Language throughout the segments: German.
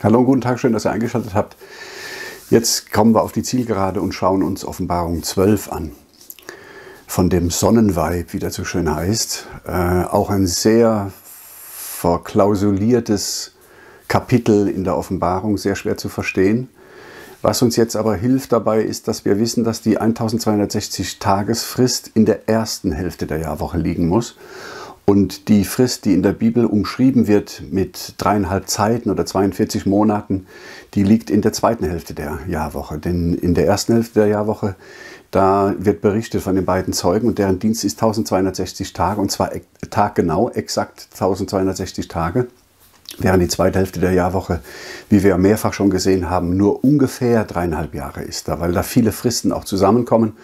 Hallo, und guten Tag, schön, dass ihr eingeschaltet habt. Jetzt kommen wir auf die Zielgerade und schauen uns Offenbarung 12 an. Von dem Sonnenweib, wie das so schön heißt. Äh, auch ein sehr verklausuliertes Kapitel in der Offenbarung, sehr schwer zu verstehen. Was uns jetzt aber hilft dabei, ist, dass wir wissen, dass die 1260 Tagesfrist in der ersten Hälfte der Jahrwoche liegen muss und die Frist, die in der Bibel umschrieben wird mit dreieinhalb Zeiten oder 42 Monaten, die liegt in der zweiten Hälfte der Jahrwoche. Denn in der ersten Hälfte der Jahrwoche, da wird berichtet von den beiden Zeugen und deren Dienst ist 1260 Tage und zwar taggenau, exakt 1260 Tage. Während die zweite Hälfte der Jahrwoche, wie wir mehrfach schon gesehen haben, nur ungefähr dreieinhalb Jahre ist, da, weil da viele Fristen auch zusammenkommen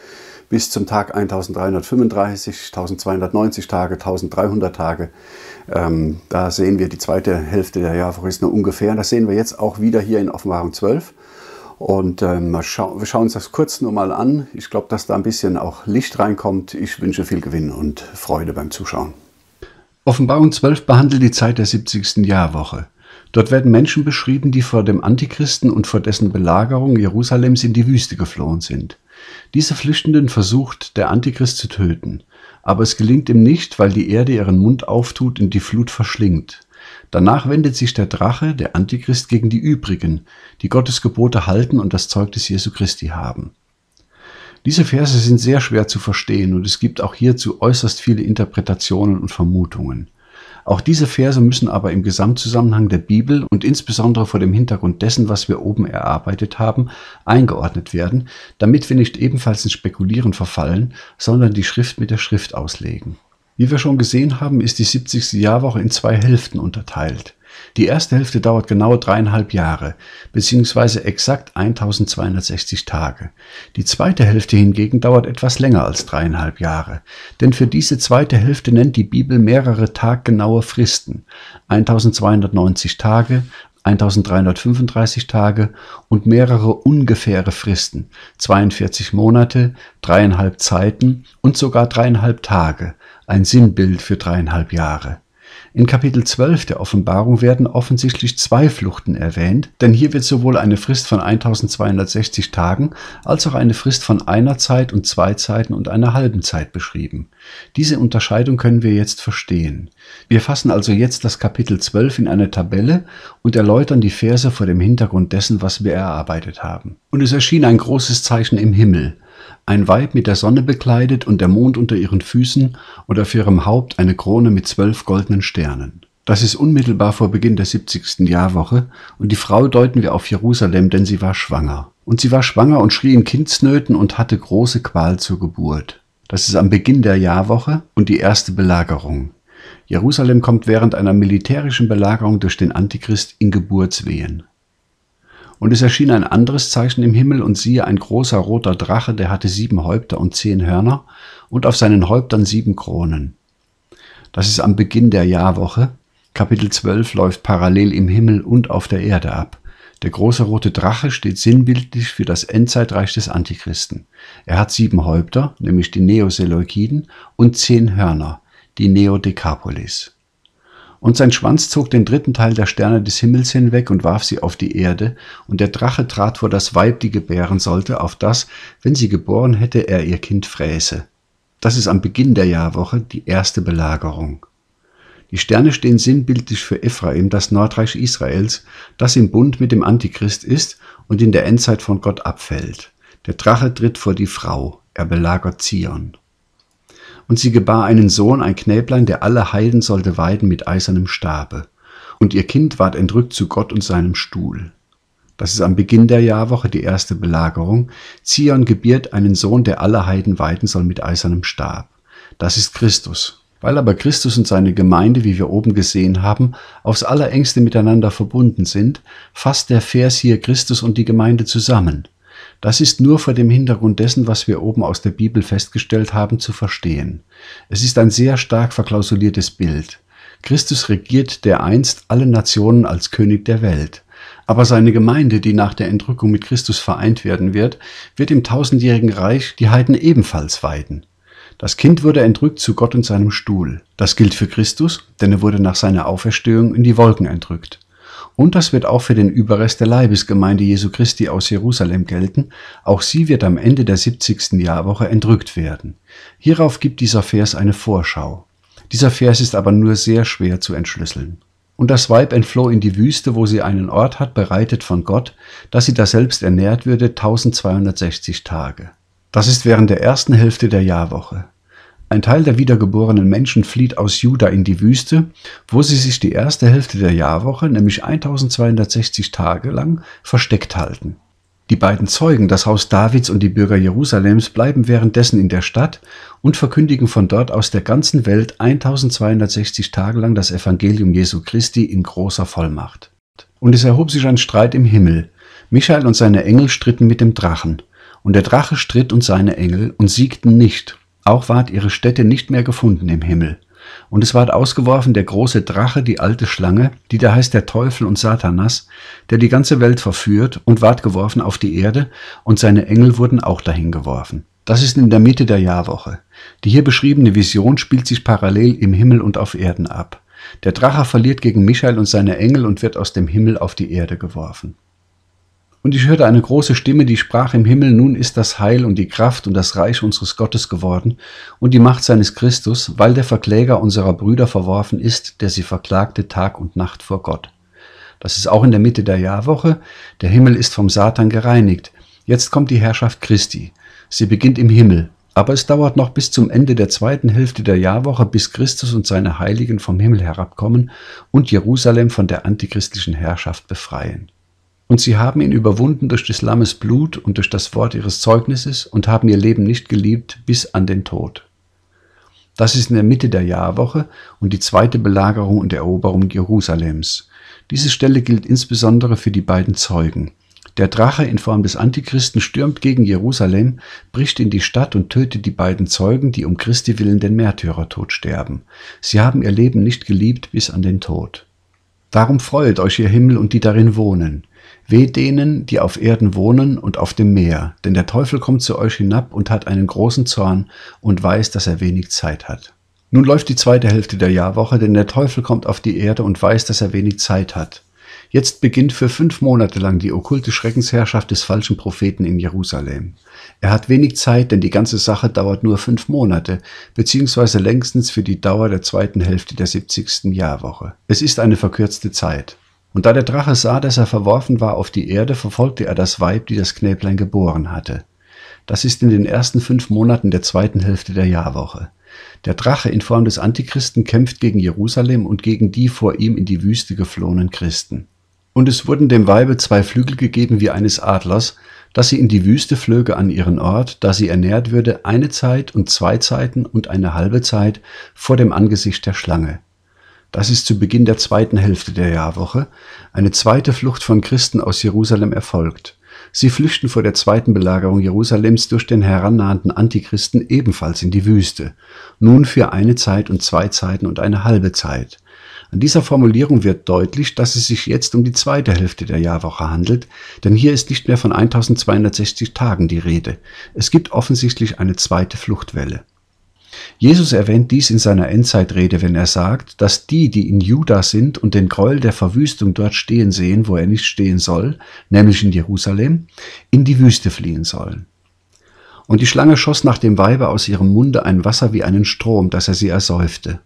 bis zum Tag 1335, 1290 Tage, 1300 Tage. Ähm, da sehen wir die zweite Hälfte der Jahresrechnung ungefähr. Das sehen wir jetzt auch wieder hier in Offenbarung 12. Und ähm, scha wir schauen uns das kurz nur mal an. Ich glaube, dass da ein bisschen auch Licht reinkommt. Ich wünsche viel Gewinn und Freude beim Zuschauen. Offenbarung 12 behandelt die Zeit der 70. Jahrwoche. Dort werden Menschen beschrieben, die vor dem Antichristen und vor dessen Belagerung Jerusalems in die Wüste geflohen sind. Diese Flüchtenden versucht der Antichrist zu töten, aber es gelingt ihm nicht, weil die Erde ihren Mund auftut und die Flut verschlingt. Danach wendet sich der Drache, der Antichrist, gegen die übrigen, die Gottes Gebote halten und das Zeug des Jesu Christi haben. Diese Verse sind sehr schwer zu verstehen und es gibt auch hierzu äußerst viele Interpretationen und Vermutungen. Auch diese Verse müssen aber im Gesamtzusammenhang der Bibel und insbesondere vor dem Hintergrund dessen, was wir oben erarbeitet haben, eingeordnet werden, damit wir nicht ebenfalls ins Spekulieren verfallen, sondern die Schrift mit der Schrift auslegen. Wie wir schon gesehen haben, ist die 70. Jahrwoche in zwei Hälften unterteilt. Die erste Hälfte dauert genau dreieinhalb Jahre, beziehungsweise exakt 1260 Tage. Die zweite Hälfte hingegen dauert etwas länger als dreieinhalb Jahre, denn für diese zweite Hälfte nennt die Bibel mehrere taggenaue Fristen. 1290 Tage, 1335 Tage und mehrere ungefähre Fristen, 42 Monate, dreieinhalb Zeiten und sogar dreieinhalb Tage, ein Sinnbild für dreieinhalb Jahre. In Kapitel 12 der Offenbarung werden offensichtlich zwei Fluchten erwähnt, denn hier wird sowohl eine Frist von 1260 Tagen als auch eine Frist von einer Zeit und zwei Zeiten und einer halben Zeit beschrieben. Diese Unterscheidung können wir jetzt verstehen. Wir fassen also jetzt das Kapitel 12 in eine Tabelle und erläutern die Verse vor dem Hintergrund dessen, was wir erarbeitet haben. Und es erschien ein großes Zeichen im Himmel ein Weib mit der Sonne bekleidet und der Mond unter ihren Füßen und auf ihrem Haupt eine Krone mit zwölf goldenen Sternen. Das ist unmittelbar vor Beginn der 70. Jahrwoche und die Frau deuten wir auf Jerusalem, denn sie war schwanger. Und sie war schwanger und schrie in Kindsnöten und hatte große Qual zur Geburt. Das ist am Beginn der Jahrwoche und die erste Belagerung. Jerusalem kommt während einer militärischen Belagerung durch den Antichrist in Geburtswehen. Und es erschien ein anderes Zeichen im Himmel, und siehe, ein großer roter Drache, der hatte sieben Häupter und zehn Hörner, und auf seinen Häuptern sieben Kronen. Das ist am Beginn der Jahrwoche. Kapitel 12 läuft parallel im Himmel und auf der Erde ab. Der große rote Drache steht sinnbildlich für das Endzeitreich des Antichristen. Er hat sieben Häupter, nämlich die Neoseleukiden, und zehn Hörner, die Neodekapolis. Und sein Schwanz zog den dritten Teil der Sterne des Himmels hinweg und warf sie auf die Erde, und der Drache trat vor das Weib, die gebären sollte, auf das, wenn sie geboren hätte, er ihr Kind fräße. Das ist am Beginn der Jahrwoche die erste Belagerung. Die Sterne stehen sinnbildlich für Ephraim, das Nordreich Israels, das im Bund mit dem Antichrist ist und in der Endzeit von Gott abfällt. Der Drache tritt vor die Frau, er belagert Zion. Und sie gebar einen Sohn, ein Knäblein, der alle Heiden sollte weiden mit eisernem Stabe. Und ihr Kind ward entrückt zu Gott und seinem Stuhl. Das ist am Beginn der Jahrwoche die erste Belagerung. Zion gebiert einen Sohn, der alle Heiden weiden soll mit eisernem Stab. Das ist Christus. Weil aber Christus und seine Gemeinde, wie wir oben gesehen haben, aufs allerengste miteinander verbunden sind, fasst der Vers hier Christus und die Gemeinde zusammen. Das ist nur vor dem Hintergrund dessen, was wir oben aus der Bibel festgestellt haben, zu verstehen. Es ist ein sehr stark verklausuliertes Bild. Christus regiert dereinst alle Nationen als König der Welt. Aber seine Gemeinde, die nach der Entrückung mit Christus vereint werden wird, wird im tausendjährigen Reich die Heiden ebenfalls weiden. Das Kind wurde entrückt zu Gott und seinem Stuhl. Das gilt für Christus, denn er wurde nach seiner Auferstehung in die Wolken entrückt. Und das wird auch für den Überrest der Leibesgemeinde Jesu Christi aus Jerusalem gelten. Auch sie wird am Ende der 70. Jahrwoche entrückt werden. Hierauf gibt dieser Vers eine Vorschau. Dieser Vers ist aber nur sehr schwer zu entschlüsseln. Und das Weib entfloh in die Wüste, wo sie einen Ort hat, bereitet von Gott, dass sie da selbst ernährt würde, 1260 Tage. Das ist während der ersten Hälfte der Jahrwoche. Ein Teil der wiedergeborenen Menschen flieht aus Juda in die Wüste, wo sie sich die erste Hälfte der Jahrwoche, nämlich 1260 Tage lang, versteckt halten. Die beiden Zeugen, das Haus Davids und die Bürger Jerusalems, bleiben währenddessen in der Stadt und verkündigen von dort aus der ganzen Welt 1260 Tage lang das Evangelium Jesu Christi in großer Vollmacht. Und es erhob sich ein Streit im Himmel. Michael und seine Engel stritten mit dem Drachen. Und der Drache stritt und seine Engel und siegten nicht, auch ward ihre Stätte nicht mehr gefunden im Himmel. Und es ward ausgeworfen der große Drache, die alte Schlange, die da heißt der Teufel und Satanas, der die ganze Welt verführt, und ward geworfen auf die Erde, und seine Engel wurden auch dahin geworfen. Das ist in der Mitte der Jahrwoche. Die hier beschriebene Vision spielt sich parallel im Himmel und auf Erden ab. Der Drache verliert gegen Michael und seine Engel und wird aus dem Himmel auf die Erde geworfen. Und ich hörte eine große Stimme, die sprach im Himmel, nun ist das Heil und die Kraft und das Reich unseres Gottes geworden und die Macht seines Christus, weil der Verkläger unserer Brüder verworfen ist, der sie verklagte Tag und Nacht vor Gott. Das ist auch in der Mitte der Jahrwoche. Der Himmel ist vom Satan gereinigt. Jetzt kommt die Herrschaft Christi. Sie beginnt im Himmel. Aber es dauert noch bis zum Ende der zweiten Hälfte der Jahrwoche, bis Christus und seine Heiligen vom Himmel herabkommen und Jerusalem von der antichristlichen Herrschaft befreien. Und sie haben ihn überwunden durch des Lammes Blut und durch das Wort ihres Zeugnisses und haben ihr Leben nicht geliebt bis an den Tod. Das ist in der Mitte der Jahrwoche und die zweite Belagerung und Eroberung Jerusalems. Diese Stelle gilt insbesondere für die beiden Zeugen. Der Drache in Form des Antichristen stürmt gegen Jerusalem, bricht in die Stadt und tötet die beiden Zeugen, die um Christi willen den Märtyrertod sterben. Sie haben ihr Leben nicht geliebt bis an den Tod. Darum freut euch ihr Himmel und die darin wohnen. Weh denen, die auf Erden wohnen und auf dem Meer, denn der Teufel kommt zu euch hinab und hat einen großen Zorn und weiß, dass er wenig Zeit hat. Nun läuft die zweite Hälfte der Jahrwoche, denn der Teufel kommt auf die Erde und weiß, dass er wenig Zeit hat. Jetzt beginnt für fünf Monate lang die okkulte Schreckensherrschaft des falschen Propheten in Jerusalem. Er hat wenig Zeit, denn die ganze Sache dauert nur fünf Monate, beziehungsweise längstens für die Dauer der zweiten Hälfte der 70. Jahrwoche. Es ist eine verkürzte Zeit. Und da der Drache sah, dass er verworfen war auf die Erde, verfolgte er das Weib, die das Knäblein geboren hatte. Das ist in den ersten fünf Monaten der zweiten Hälfte der Jahrwoche. Der Drache in Form des Antichristen kämpft gegen Jerusalem und gegen die vor ihm in die Wüste geflohenen Christen. Und es wurden dem Weibe zwei Flügel gegeben wie eines Adlers, dass sie in die Wüste flöge an ihren Ort, da sie ernährt würde eine Zeit und zwei Zeiten und eine halbe Zeit vor dem Angesicht der Schlange. Das ist zu Beginn der zweiten Hälfte der Jahrwoche eine zweite Flucht von Christen aus Jerusalem erfolgt. Sie flüchten vor der zweiten Belagerung Jerusalems durch den herannahenden Antichristen ebenfalls in die Wüste, nun für eine Zeit und zwei Zeiten und eine halbe Zeit. An dieser Formulierung wird deutlich, dass es sich jetzt um die zweite Hälfte der Jahrwoche handelt, denn hier ist nicht mehr von 1260 Tagen die Rede. Es gibt offensichtlich eine zweite Fluchtwelle. Jesus erwähnt dies in seiner Endzeitrede, wenn er sagt, dass die, die in Juda sind und den Gräuel der Verwüstung dort stehen sehen, wo er nicht stehen soll, nämlich in Jerusalem, in die Wüste fliehen sollen. Und die Schlange schoss nach dem Weibe aus ihrem Munde ein Wasser wie einen Strom, dass er sie ersäufte.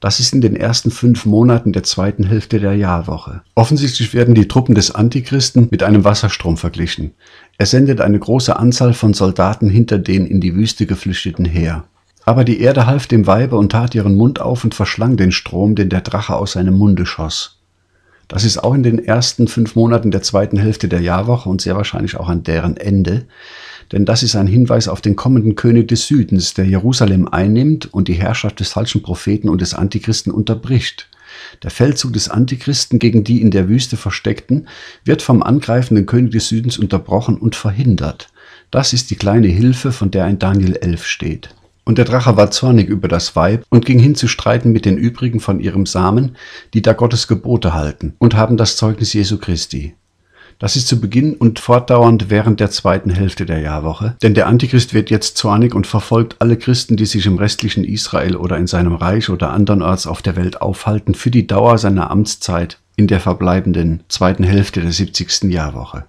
Das ist in den ersten fünf Monaten der zweiten Hälfte der Jahrwoche. Offensichtlich werden die Truppen des Antichristen mit einem Wasserstrom verglichen. Er sendet eine große Anzahl von Soldaten hinter den in die Wüste geflüchteten her. Aber die Erde half dem Weibe und tat ihren Mund auf und verschlang den Strom, den der Drache aus seinem Munde schoss. Das ist auch in den ersten fünf Monaten der zweiten Hälfte der Jahrwoche und sehr wahrscheinlich auch an deren Ende, denn das ist ein Hinweis auf den kommenden König des Südens, der Jerusalem einnimmt und die Herrschaft des falschen Propheten und des Antichristen unterbricht. Der Feldzug des Antichristen gegen die in der Wüste Versteckten wird vom angreifenden König des Südens unterbrochen und verhindert. Das ist die kleine Hilfe, von der in Daniel 11 steht. Und der Drache war zornig über das Weib und ging hin zu streiten mit den übrigen von ihrem Samen, die da Gottes Gebote halten und haben das Zeugnis Jesu Christi. Das ist zu Beginn und fortdauernd während der zweiten Hälfte der Jahrwoche, denn der Antichrist wird jetzt zornig und verfolgt alle Christen, die sich im restlichen Israel oder in seinem Reich oder andernorts auf der Welt aufhalten, für die Dauer seiner Amtszeit in der verbleibenden zweiten Hälfte der 70. Jahrwoche.